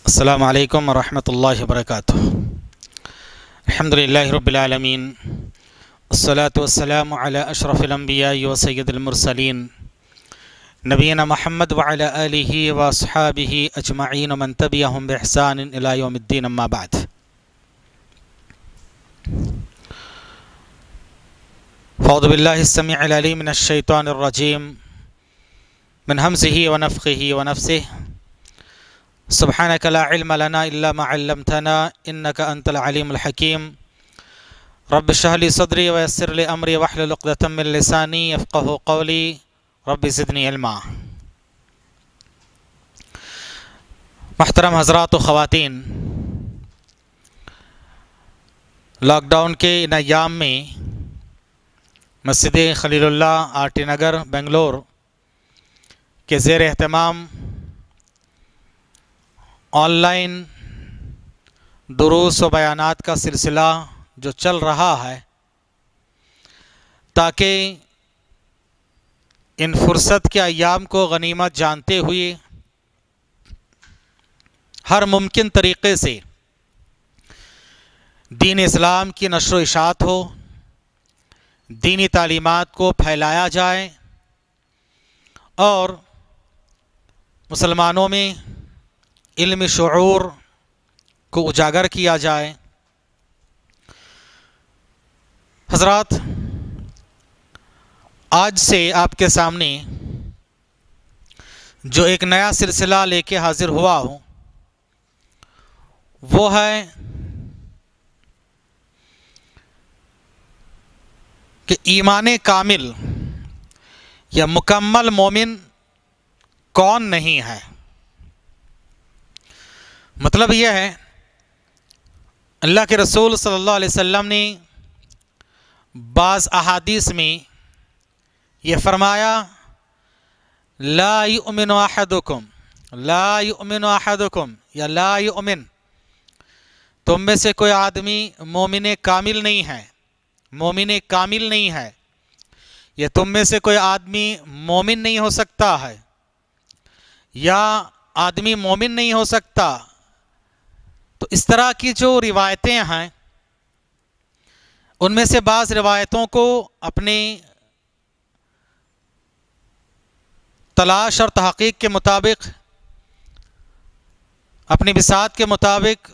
السلام عليكم ورحمة الله وبركاته الحمد لله رب العالمين الصلاة والسلام على أشرف الأنبياء وسيد المرسلين نبينا محمد وعلى آله وأصحابه أجمعين ومن تبعهم بإحسان إلى يوم الدين أما بعد فأعوذ بالله السميع العليم من الشيطان الرجيم من همزه ونفخه ونفسه सुबहान कला इल्मलाना इल्लाम्थना रब शहली सदरी वसरल अमरी वहलतमिलसानी अफ़क़ कौली रब इल्मा महतरम हजरात ख़वान लॉकडाउन के इन अयाम में मस्जिद खलील्ला आर टी नगर बेंगलोर के ज़ेर अहतमाम ऑनलाइन दरूस बयान का सिलसिला जो चल रहा है ताकि इन फुर्सत के अयाम को गनीमत जानते हुए हर मुमकिन तरीक़े से दीन इस्लाम की नशर इशात हो दीनी तालीमत को फैलाया जाए और मुसलमानों में इल्म शुरूर को उजागर किया जाए हजरत आज से आपके सामने जो एक नया सिलसिला लेके हाजिर हुआ हूँ वो है कि ईमान कामिल या मुकम्मल मोमिन कौन नहीं है मतलब यह है अल्लाह के रसूल सल्लल्लाहु अलैहि वसल्लम ने बाज़ अहादीस में यह फरमाया लामिन लाई उमिन आहदुकुम या उमिन तुम में से कोई आदमी मोमिन कामिल नहीं है मोमिन कामिल नहीं है यह तुम में से कोई आदमी मोमिन नहीं हो सकता है या आदमी मोमिन नहीं हो सकता तो इस तरह की जो रिवायतें हैं उनमें से बाज़ रिवायतों को अपनी तलाश और तहकीक के मुताबिक अपनी बिसात के मुताबिक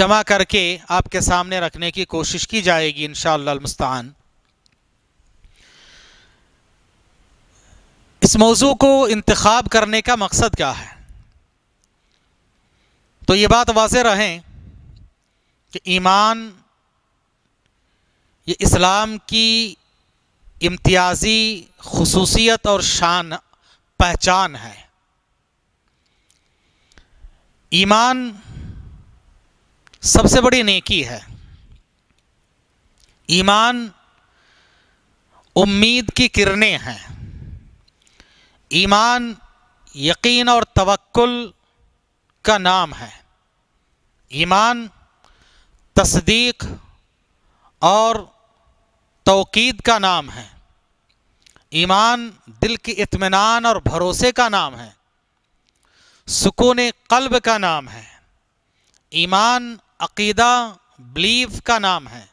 जमा करके आपके सामने रखने की कोशिश की जाएगी इन इस मौजू को इंतखब करने का मकसद क्या है तो ये बात वाज रहें कि ईमान ये इस्लाम की इम्तियाज़ी खसूसियत और शान पहचान है ईमान सबसे बड़ी नेकी है ईमान उम्मीद की किरणें हैं ईमान यकीन और तवक्ल का नाम है ईमान तस्दीक और तोकीद का नाम है ईमान दिल की इत्मीनान और भरोसे का नाम है सुकून कल्ब का नाम है ईमान अकीदा बिलीव का नाम है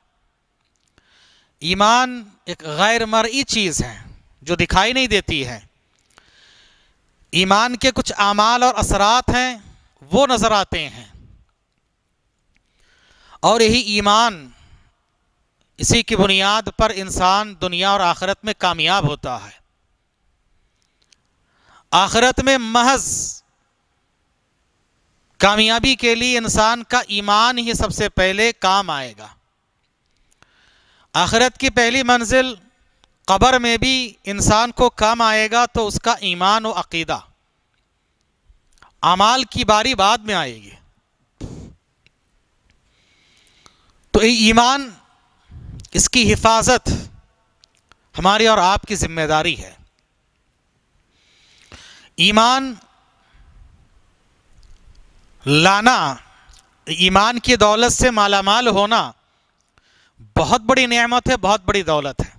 ईमान एक गैर मरई चीज़ है जो दिखाई नहीं देती है ईमान के कुछ अमाल और असरात हैं वो नजर आते हैं और यही ईमान इसी की बुनियाद पर इंसान दुनिया और आखिरत में कामयाब होता है आखिरत में महज कामयाबी के लिए इंसान का ईमान ही सबसे पहले काम आएगा आखिरत की पहली मंजिल कबर में भी इंसान को काम आएगा तो उसका ईमान व अकीदा अमाल की बारी बाद में आएगी तो ईमान इसकी हिफाजत हमारी और आपकी जिम्मेदारी है ईमान लाना ईमान की दौलत से मालामाल होना बहुत बड़ी नेमत है बहुत बड़ी दौलत है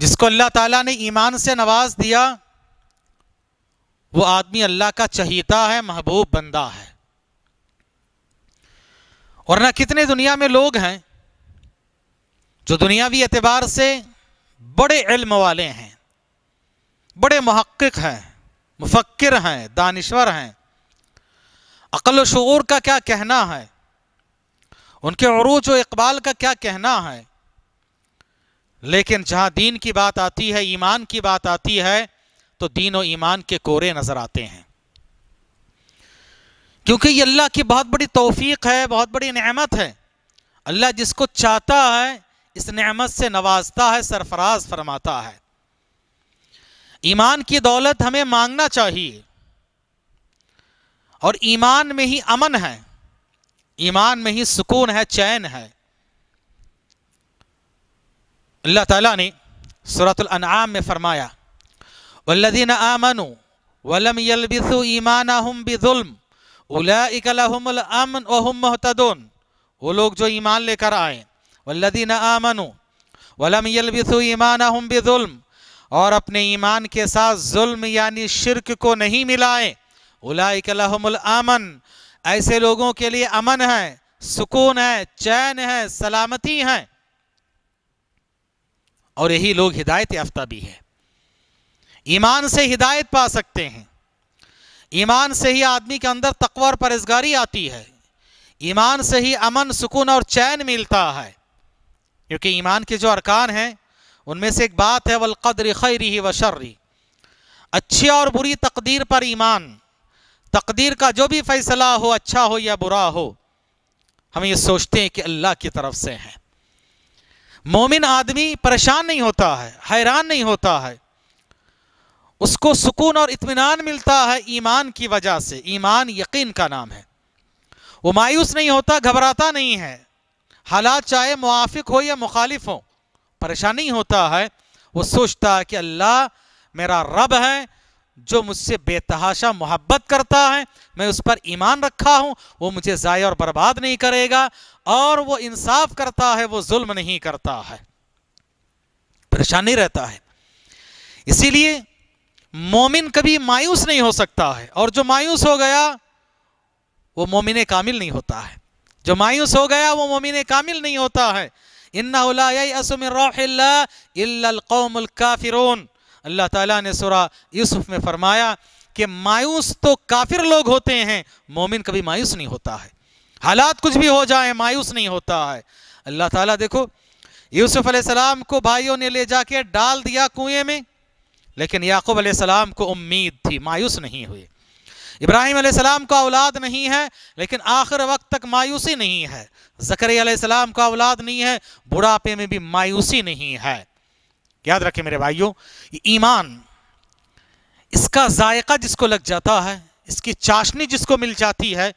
जिसको अल्लाह ताला ने ईमान से नवाज दिया वो आदमी अल्लाह का चहीता है महबूब बंदा है और ना कितने दुनिया में लोग हैं जो दुनियावी एतबार से बड़े इल्म वाले हैं बड़े महक्क हैं मुफक्र हैं दानश्वर हैं अकल शूर का क्या कहना है उनके अरूज व इकबाल का क्या कहना है लेकिन जहाँ दीन की बात आती है ईमान की बात आती है तो दीन और ईमान के कोरे नज़र आते हैं क्योंकि ये अल्लाह की बहुत बड़ी तोफीक है बहुत बड़ी नहमत है अल्लाह जिसको चाहता है इस नहमत से नवाजता है सरफराज फरमाता है ईमान की दौलत हमें मांगना चाहिए और ईमान में ही अमन है ईमान में ही सुकून है चैन है अल्लाह ताला ने सूरतुल अनआम में फरमाया वल्लदीन आमनु वलम यलबिसु ईमान हम बिजुल्म उलाकलहमल अमन वहम महतदून वो लोग जो ईमान लेकर आए वल्लदीन आमनु वलम यलबिसु ईमान हम बिजुल्म और अपने ईमान के साथ जुल्म यानी शिरक को नहीं मिलाए उलाकलहमल अमन ऐसे लोगों के लिए अमन है सुकून है चैन है सलामती है और यही लोग हिदायत याफ्ता भी है ईमान से हिदायत पा सकते हैं ईमान से ही आदमी के अंदर तकवर और परहेजगारी आती है ईमान से ही अमन सुकून और चैन मिलता है क्योंकि ईमान के जो अरकान हैं उनमें से एक बात है वलकद्र खैरी ही व शर्री अच्छी और बुरी तकदीर पर ईमान तकदीर का जो भी फैसला हो अच्छा हो या बुरा हो हम ये सोचते हैं कि अल्लाह की तरफ से है मोमिन आदमी परेशान नहीं होता है हैरान नहीं होता है उसको सुकून और इत्मीनान मिलता है ईमान की वजह से ईमान यकीन का नाम है वो मायूस नहीं होता घबराता नहीं है हालात चाहे मुआफिक हो या मुखालिफ हो परेशानी होता है वो सोचता है कि अल्लाह मेरा रब है जो मुझसे बेतहाशा मोहब्बत करता है मैं उस पर ईमान रखा हूँ वो मुझे ज़ाय और बर्बाद नहीं करेगा और वो इंसाफ करता है वो जुल्म नहीं करता है परेशानी रहता है इसीलिए मोमिन कभी मायूस नहीं हो सकता है और जो मायूस हो गया वो मोमिन कामिल नहीं होता है जो मायूस हो गया वो मोमिन कामिल नहीं होता है इन्नाफिरून अल्लाह ने सुरा यूसुफ में फरमाया कि मायूस तो काफिर लोग होते हैं मोमिन कभी मायूस नहीं होता है हालात कुछ भी हो जाए मायूस नहीं होता है अल्लाह ताला देखो यूसुफ अलैहिस्सलाम को भाइयों ने ले जाके डाल दिया कुएं में लेकिन याकूब सलाम को उम्मीद थी मायूस नहीं हुए इब्राहिम सलाम का औलाद नहीं है लेकिन आखिर वक्त तक मायूसी नहीं है ज़करिया को का औलाद नहीं है बुढ़ापे में भी मायूसी नहीं है याद रखें मेरे भाइयों ईमान इसका जायका जिसको लग जाता है इसकी चाशनी जिसको मिल जाती है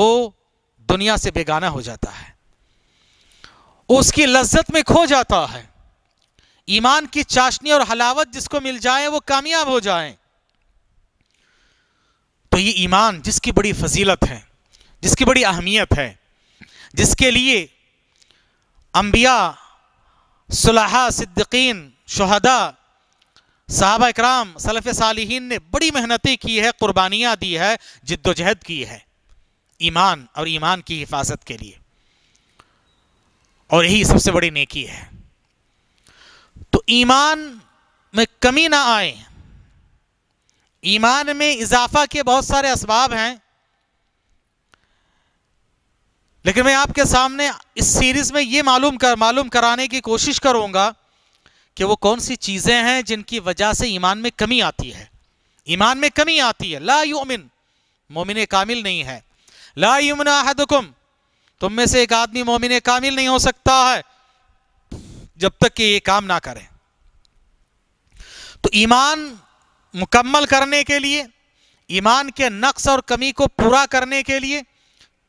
वो दुनिया से बेगाना हो जाता है उसकी लज्जत में खो जाता है ईमान की चाशनी और हलावत जिसको मिल जाए वो कामयाब हो जाए तो ये ईमान जिसकी बड़ी फजीलत है जिसकी बड़ी अहमियत है जिसके लिए अम्बिया सुलहा सिद्दीन शहदा साहब इकराम सलफ़ सालहीन ने बड़ी मेहनतें की है कुर्बानियां दी है जिद्दोजहद की है ईमान और ईमान की हिफाजत के लिए और यही सबसे बड़ी नेकी है ईमान में कमी ना आए ईमान में इजाफा के बहुत सारे इसबाब हैं लेकिन मैं आपके सामने इस सीरीज़ में ये मालूम कर मालूम कराने की कोशिश करूंगा कि वो कौन सी चीज़ें हैं जिनकी वजह से ईमान में कमी आती है ईमान में कमी आती है ला युमिन मोमिन कामिल नहीं है ला युमन अहदकुम तुम में से एक आदमी मोमिन कामिल नहीं हो सकता है जब तक कि ये काम ना करें तो ईमान मुकम्मल करने के लिए ईमान के नक्स और कमी को पूरा करने के लिए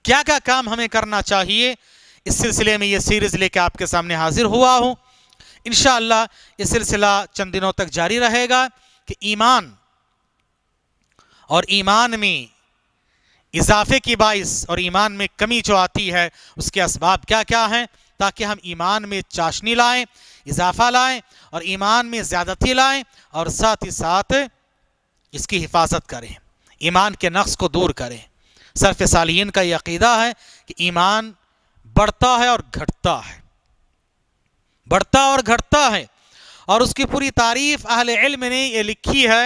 क्या क्या काम हमें करना चाहिए इस सिलसिले में ये सीरीज़ लेके आपके सामने हाजिर हुआ हूँ इन ये सिलसिला चंद दिनों तक जारी रहेगा कि ईमान और ईमान में इजाफे की बाइस और ईमान में कमी जो आती है उसके इसबाब क्या क्या हैं ताकि हम ईमान में चाशनी लाएं इजाफा लाएं और ईमान में ज़्यादती लाएं और साथ ही साथ इसकी हिफाजत करें ईमान के नक्स को दूर करें सरफ सालीन का यह अकीदा है कि ईमान बढ़ता है और घटता है बढ़ता और घटता है और उसकी पूरी तारीफ अहल इल्म ने यह लिखी है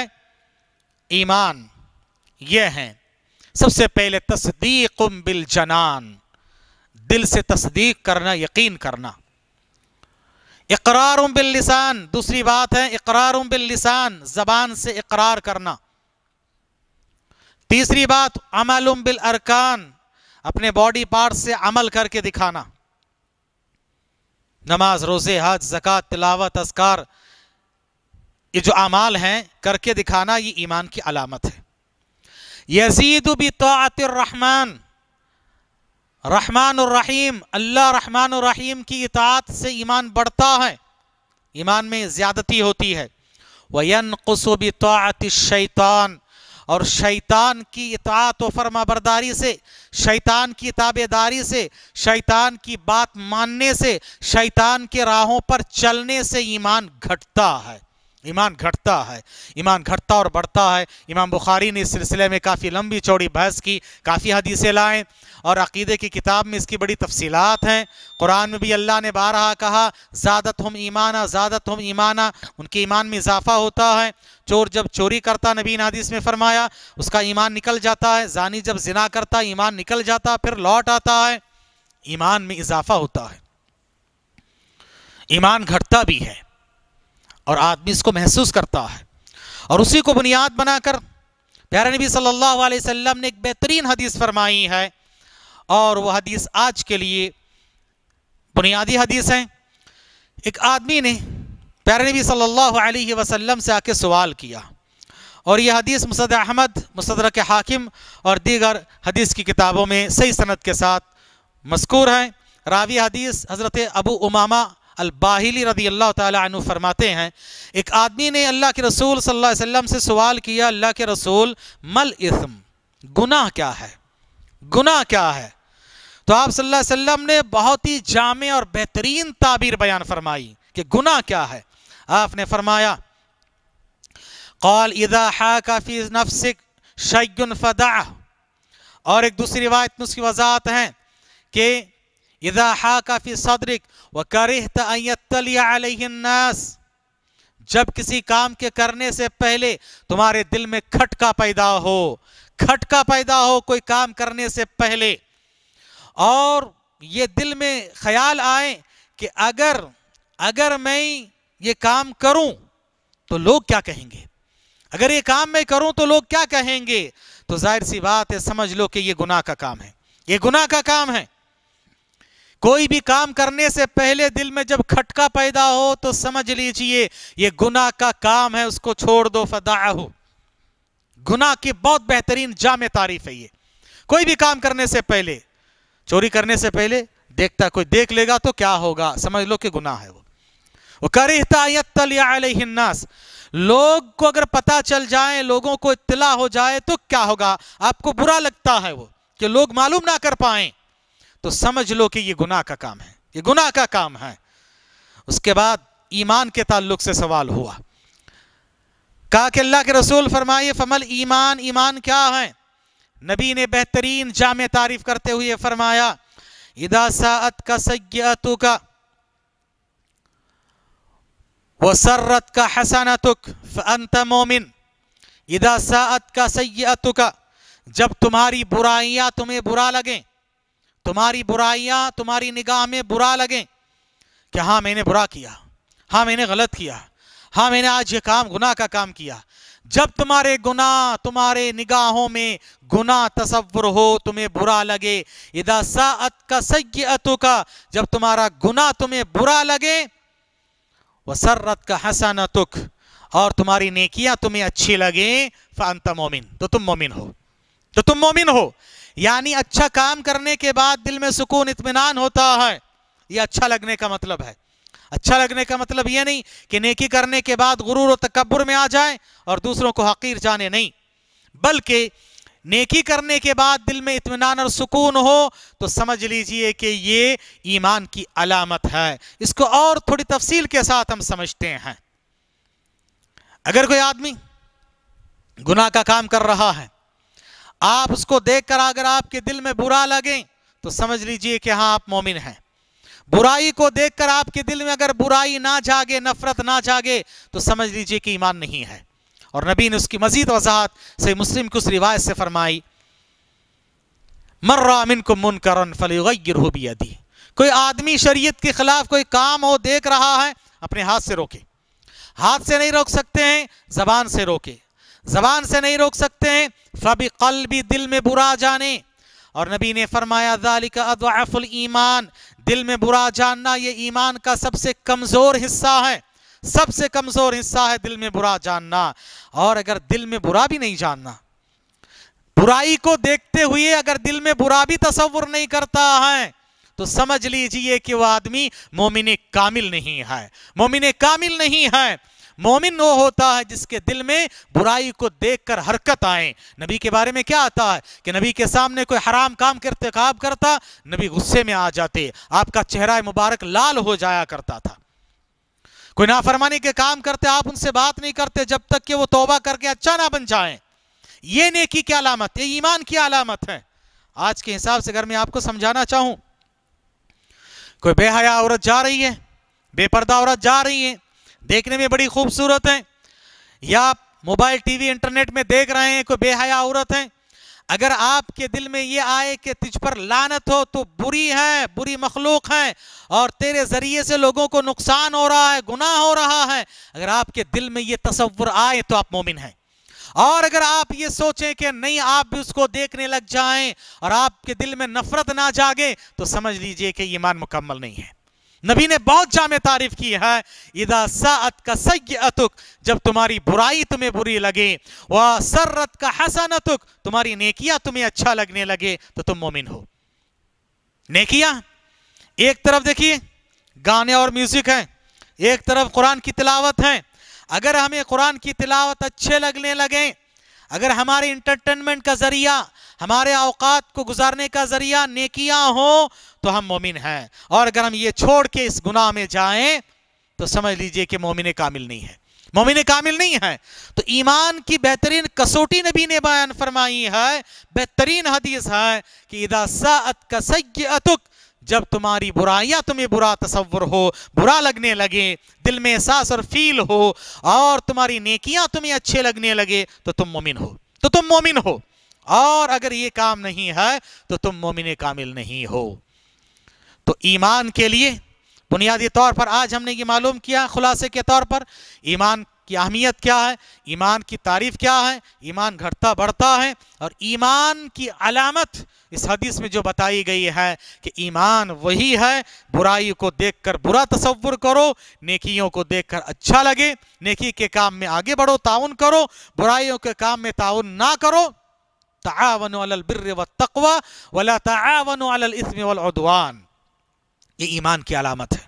ईमान ये हैं सबसे पहले तस्दीक बिल जनान दिल से तस्दीक करना यकीन करना इकरार बिल्लिसान दूसरी बात है इकरार बिल्लिसान ज़बान से इकरार करना तीसरी बात अमल बिल अरकान अपने बॉडी पार्ट से अमल करके दिखाना नमाज रोज़े हज जक़ात तिलावत असकार ये जो अमाल हैं करके दिखाना ये ईमान की अलामत है यजीद बी तो रहमान और रहीम अल्लाह रहमान और रहीम की इतात से ईमान बढ़ता है ईमान में ज़्यादती होती है वयन तात शैतान और शैतान की इतात व फरमाबरदारी से शैतान की ताबेदारी से शैतान की बात मानने से शैतान के राहों पर चलने से ईमान घटता है ईमान घटता है ईमान घटता और बढ़ता है इमाम बुखारी ने इस सिलसिले में काफ़ी लंबी चौड़ी बहस की काफ़ी हदीसें लाएँ और अकीदे की किताब में इसकी बड़ी तफसीलात हैं कुरान में भी अल्लाह ने बारहा कहा ज़्यादत हम ईमाना ज़्यादत हम ईमाना उनके ईमान में इजाफ़ा होता है चोर जब चोरी करता नबीन हदीस में फरमाया उसका ईमान निकल जाता है जानी जब जिना करता ईमान निकल जाता फिर लौट आता है ईमान में इजाफ़ा होता है ईमान घटता भी है और आदमी इसको महसूस करता है और उसी को बुनियाद बनाकर प्यारे नबी सल्लल्लाहु अलैहि वसल्लम ने एक बेहतरीन हदीस फरमाई है और वह हदीस आज के लिए बुनियादी हदीस है एक आदमी ने प्यारे नबी सल्लल्लाहु अलैहि वसल्लम से आके सवाल किया और यह हदीस मुसद अहमद मुसदर के हाकिम और दीगर हदीस की किताबों में सही सनत के साथ मस्कूर हैं रावी हदीस हज़रत अबू उमामा अलबाहिली रदी अल्लाह तु फरमाते हैं एक आदमी ने अल्लाह के रसूल सल्लल्लाहु अलैहि से सवाल किया अल्लाह के रसूल मल इसम गुनाह क्या है गुनाह क्या है तो आप सल्लल्लाहु अलैहि ने बहुत ही जाम और बेहतरीन ताबीर बयान फरमाई कि गुनाह क्या है आपने फरमाया कौल इदा हा काफ़ी नफसिक शयन फ़दा और एक दूसरी रिवायत में उसकी वजाहत हैं कि صدرك وكرهت काफ़ी सदरिक عليه الناس जब किसी काम के करने से पहले तुम्हारे दिल में खटका पैदा हो खटका पैदा हो कोई काम करने से पहले और ये दिल में ख्याल आए कि अगर अगर मैं ये काम करूं तो लोग क्या कहेंगे अगर ये काम मैं करूं तो लोग क्या कहेंगे तो जाहिर सी बात है समझ लो कि ये गुनाह का काम है ये गुनाह का काम है कोई भी काम करने से पहले दिल में जब खटका पैदा हो तो समझ लीजिए ये गुना का काम है उसको छोड़ दो फदा हो गुना की बहुत बेहतरीन जाम तारीफ है ये कोई भी काम करने से पहले चोरी करने से पहले देखता कोई देख लेगा तो क्या होगा समझ लो कि गुना है वो वो करता लोग को अगर पता चल जाए लोगों को इतला हो जाए तो क्या होगा आपको बुरा लगता है वो कि लोग मालूम ना कर पाए तो समझ लो कि ये गुनाह का काम है ये गुनाह का काम है उसके बाद ईमान के ताल्लुक से सवाल हुआ कहा कि अल्लाह के रसूल फरमाइए फमल ईमान ईमान क्या है नबी ने बेहतरीन जाम तारीफ करते हुए फरमाया इदा सात का सज्ञातु का वसरत का तुक अंत मोमिन इदा सात का सैतु का जब तुम्हारी बुराइयां तुम्हें बुरा लगें तुम्हारी बुराइयां तुम्हारी निगाह में बुरा लगें कि हाँ मैंने बुरा किया हाँ मैंने गलत किया हाँ मैंने आज ये काम गुनाह का काम किया जब तुम्हारे गुनाह तुम्हारे निगाहों में गुनाह तस्वुर हो तुम्हें बुरा लगे इदा सात का सय्यतु का जब तुम्हारा गुनाह तुम्हें बुरा लगे व सर्रत का हसन तुक और तुम्हारी नेकियां तुम्हें अच्छी लगे फांता मोमिन तो तुम मोमिन हो तो तुम मोमिन हो यानी अच्छा काम करने के बाद दिल में सुकून इतमान होता है यह अच्छा लगने का मतलब है अच्छा लगने का मतलब यह नहीं कि नेकी करने के बाद गुरूर और तकबर में आ जाए और दूसरों को हकीर जाने नहीं बल्कि नेकी करने के बाद दिल में इतमान और सुकून हो तो समझ लीजिए कि ये ईमान की अलामत है इसको और थोड़ी तफसील के साथ हम समझते हैं अगर कोई आदमी गुनाह का काम कर रहा है आप उसको देखकर अगर आपके दिल में बुरा लगे तो समझ लीजिए कि हाँ आप मोमिन हैं बुराई को देखकर आपके दिल में अगर बुराई ना जागे नफरत ना जागे तो समझ लीजिए कि ईमान नहीं है और नबी ने उसकी मजीद वजाहत से मुस्लिम की उस रिवायत से फरमाई मर्रामिन को मुन करन फली कोई आदमी शरीयत के खिलाफ कोई काम हो देख रहा है अपने हाथ से रोके हाथ से नहीं रोक सकते हैं जबान से रोके जबान से नहीं रोक सकते हैं फबी कल भी दिल में बुरा जाने और नबी ने फरमाया ईमान दिल में बुरा जानना ये ईमान का सबसे कमज़ोर हिस्सा है सबसे कमज़ोर हिस्सा है दिल में बुरा जानना और अगर दिल में बुरा भी नहीं जानना बुराई को देखते हुए अगर दिल में बुरा भी तस्वुर नहीं करता है तो समझ लीजिए कि वह आदमी मोमिन कामिल नहीं है मोमिन कामिल नहीं है मोमिन वो होता है जिसके दिल में बुराई को देखकर हरकत आए नबी के बारे में क्या आता है कि नबी के सामने कोई हराम काम करते काब करता नबी गुस्से में आ जाते आपका चेहरा मुबारक लाल हो जाया करता था कोई नाफरमानी के काम करते आप उनसे बात नहीं करते जब तक कि वो तोबा करके अच्छा ना बन जाए ये नेकी की अलामत ये ईमान की अलामत है आज के हिसाब से अगर मैं आपको समझाना चाहूं कोई बेहया औरत जा रही है बेपर्दा औरत जा रही है देखने में बड़ी खूबसूरत है या आप मोबाइल टीवी इंटरनेट में देख रहे हैं कोई बेहया औरत है अगर आपके दिल में ये आए कि तुझ पर लानत हो तो बुरी है बुरी मखलूक है और तेरे ज़रिए से लोगों को नुकसान हो रहा है गुनाह हो रहा है अगर आपके दिल में ये तस्वुर आए तो आप मोमिन हैं और अगर आप ये सोचें कि नहीं आप भी उसको देखने लग जाएं और आपके दिल में नफरत ना जागे तो समझ लीजिए कि ईमान मुकम्मल नहीं है नबी ने बहुत जाम तारीफ की है इदा सात का अतुक जब तुम्हारी बुराई तुम्हें बुरी लगे वह सर्रत का हसन अतुक तुम्हारी नेकिया तुम्हें अच्छा लगने लगे तो तुम मोमिन हो नेकिया एक तरफ देखिए गाने और म्यूजिक है एक तरफ कुरान की तिलावत है अगर हमें कुरान की तिलावत अच्छे लगने लगे अगर हमारे इंटरटेनमेंट का जरिया हमारे अवकात को गुजारने का ज़रिया नेकिया हो तो हम मोमिन हैं और अगर हम ये छोड़ के इस गुनाह में जाएं तो समझ लीजिए कि मोमिन कामिल नहीं है मोमिन कामिल नहीं है तो ईमान की बेहतरीन कसौटी नबी ने बयान फरमाई है बेहतरीन हदीस है कि इदा सात अतुक जब तुम्हारी बुराइयां तुम्हें बुरा तस्वर हो बुरा लगने लगे दिल में एहसास और फील हो और तुम्हारी नेकियां तुम्हें अच्छे लगने लगे तो तुम मोमिन हो तो तुम मोमिन हो और अगर ये काम नहीं है तो तुम मोमिन कामिल नहीं हो तो ईमान के लिए बुनियादी तौर पर आज हमने ये मालूम किया खुलासे के तौर पर ईमान की अहमियत क्या है ईमान की तारीफ़ क्या है ईमान घटता बढ़ता है और ईमान की अलामत इस हदीस में जो बताई गई है कि ईमान वही है बुराई को देखकर बुरा तस्वुर करो नेकियों को देखकर अच्छा लगे नेकी के काम में आगे बढ़ो ताउन करो बुराइयों के काम में ताउन ना करो तावन बिर व तकवा वला तावन इसम वलवान ये ईमान की अलामत है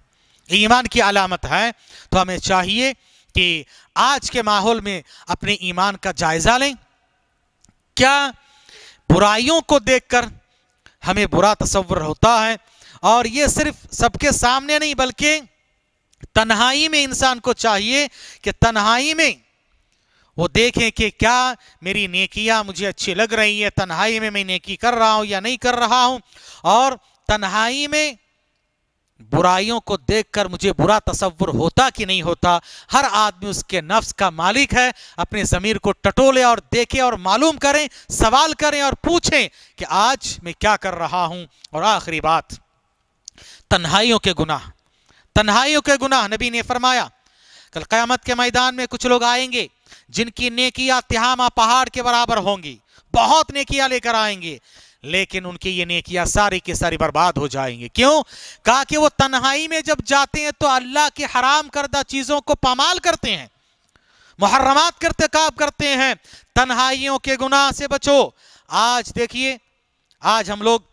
ईमान की अलामत है तो हमें चाहिए कि आज के माहौल में अपने ईमान का जायज़ा लें क्या बुराइयों को देखकर हमें बुरा तस्वर होता है और ये सिर्फ सबके सामने नहीं बल्कि तन्हाई में इंसान को चाहिए कि तन्हाई में वो देखें कि क्या मेरी नेकियां मुझे अच्छी लग रही है तन्हाई में मैं नेकी कर रहा हूं या नहीं कर रहा हूं और तन्हाई में बुराइयों को देखकर मुझे बुरा तस्वुर होता कि नहीं होता हर आदमी उसके नफ्स का मालिक है अपने ज़मीर को टटोले और देखें और मालूम करें सवाल करें और पूछें कि आज मैं क्या कर रहा हूं और आखिरी बात तन्हाइयों के गुनाह तन्हाइयों के गुनाह नबी ने फरमाया कल क़्यामत के मैदान में कुछ लोग आएंगे जिनकी नेकिया तिहामा पहाड़ के बराबर होंगी बहुत नेकिया लेकर आएंगे लेकिन उनकी ये नेकिया सारी की सारी बर्बाद हो जाएंगे क्यों कहा कि वो तन्हाई में जब जाते हैं तो अल्लाह की हराम करदा चीज़ों को पामाल करते हैं मुहर्रमात करते काब करते हैं तन्हाइयों के गुनाह से बचो आज देखिए आज हम लोग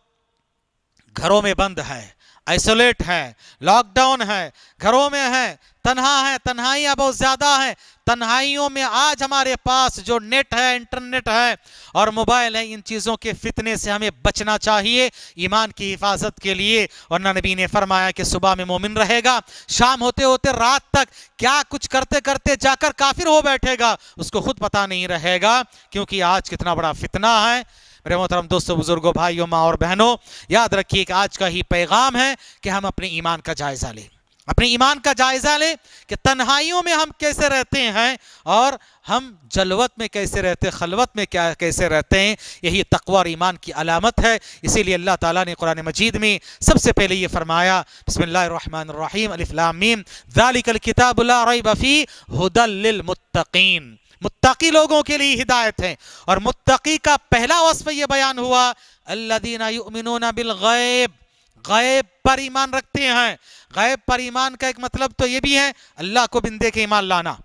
घरों में बंद हैं आइसोलेट है लॉकडाउन है घरों में है तनहा है तन्हाइयाँ बहुत ज़्यादा हैं तन्हाइयों में आज हमारे पास जो नेट है इंटरनेट है और मोबाइल है इन चीज़ों के फितने से हमें बचना चाहिए ईमान की हिफाजत के लिए और नबी ने फरमाया कि सुबह में मोमिन रहेगा शाम होते होते रात तक क्या कुछ करते करते जाकर काफिर हो बैठेगा उसको खुद पता नहीं रहेगा क्योंकि आज कितना बड़ा फितना है मेरे मोहतरम दोस्तों बुजुर्गों भाइयों माँ और बहनों याद रखिए कि आज का ही पैगाम है कि हम अपने ईमान का जायज़ा लें अपने ईमान का जायज़ा लें कि तन्हाइयों में हम कैसे रहते हैं और हम जलवत में कैसे रहते हैं खलवत में क्या कैसे रहते हैं यही तकवा और ईमान की अलामत है इसीलिए अल्लाह ताला ने कुरान मजीद में सबसे पहले ये फरमाया बसमीम अलिफ्लामीम दालिकल किताबुल्ला हदलमतकीन मुत्तकी लोगों के लिए हिदायत है और मुत्तकी का पहला वस्फ यह बयान हुआ अल्लादीना युमिनोना बिल गैब गैब पर ईमान रखते हैं गैब पर ईमान का एक मतलब तो यह भी है अल्लाह को बिंदे के ईमान लाना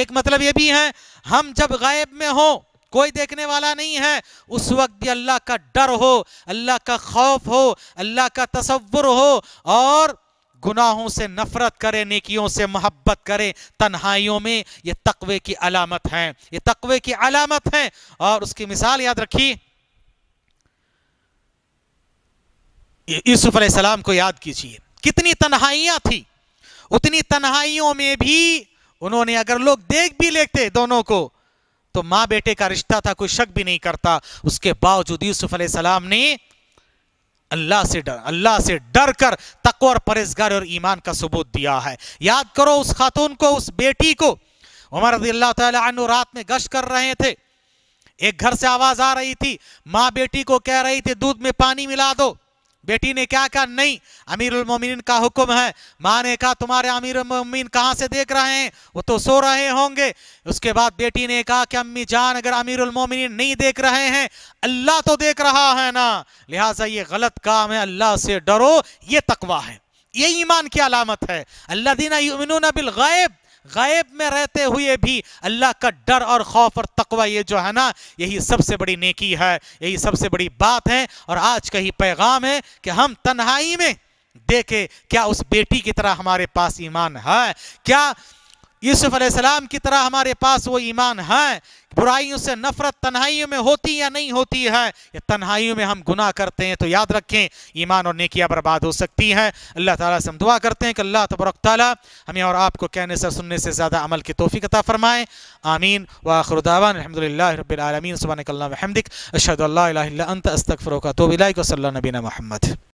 एक मतलब यह भी है हम जब गैब में हो कोई देखने वाला नहीं है उस वक्त भी अल्लाह का डर हो अल्लाह का खौफ हो अल्लाह का तस्वुर हो और गुनाहों से नफरत करें नेकियों से मोहब्बत करें तन्हाइयों में ये तकवे की अलामत हैं ये तकवे की अलामत हैं और उसकी मिसाल याद रखिए यूसुफ सलाम को याद कीजिए कितनी तन्हाइयां थी उतनी तन्हाइयों में भी उन्होंने अगर लोग देख भी लेते दोनों को तो मां बेटे का रिश्ता था कोई शक भी नहीं करता उसके बावजूद यूसुफ सलाम ने अल्लाह से डर अल्लाह से डर कर तक और परहेजगार और ईमान का सबूत दिया है याद करो उस खातून को उस बेटी को उमर रजी अल्लाह तु रात में गश्त कर रहे थे एक घर से आवाज़ आ रही थी माँ बेटी को कह रही थी दूध में पानी मिला दो बेटी ने क्या कहा नहीं अमीर उलमोमिन का हुक्म है माँ ने कहा तुम्हारे अमीर उलमोमिन कहाँ से देख रहे हैं वो तो सो रहे होंगे उसके बाद बेटी ने कहा कि अम्मी जान अगर अमीर उलमोमिन नहीं देख रहे हैं अल्लाह तो देख रहा है ना लिहाजा ये गलत काम है अल्लाह से डरो ये तकवा है ये ईमान की अलामत है अल्लाह दीना बिल गैब गायब में रहते हुए भी अल्लाह का डर और खौफ और तकवा ये जो है ना यही सबसे बड़ी नेकी है यही सबसे बड़ी बात है और आज का ही पैगाम है कि हम तन्हाई में देखे क्या उस बेटी की तरह हमारे पास ईमान है क्या यूसुफ अलैहिस्सलाम की तरह हमारे पास वो ईमान है बुराइयों से नफरत तन्हाइयों में होती या नहीं होती है या तन्हाइयों में हम गुनाह करते हैं तो याद रखें ईमान और नेकियां बर्बाद हो सकती हैं अल्लाह ताला से हम दुआ करते हैं कि अल्लाह तबरक ताली हमें और आपको कहने से सुनने से ज़्यादा अमल की तोफ़ी कता फ़रमाएँ आमीन वाखरुदावन अलहमदिल्ला रबालमीन सुबह हमदिक अशद अंत तो नबीना महमद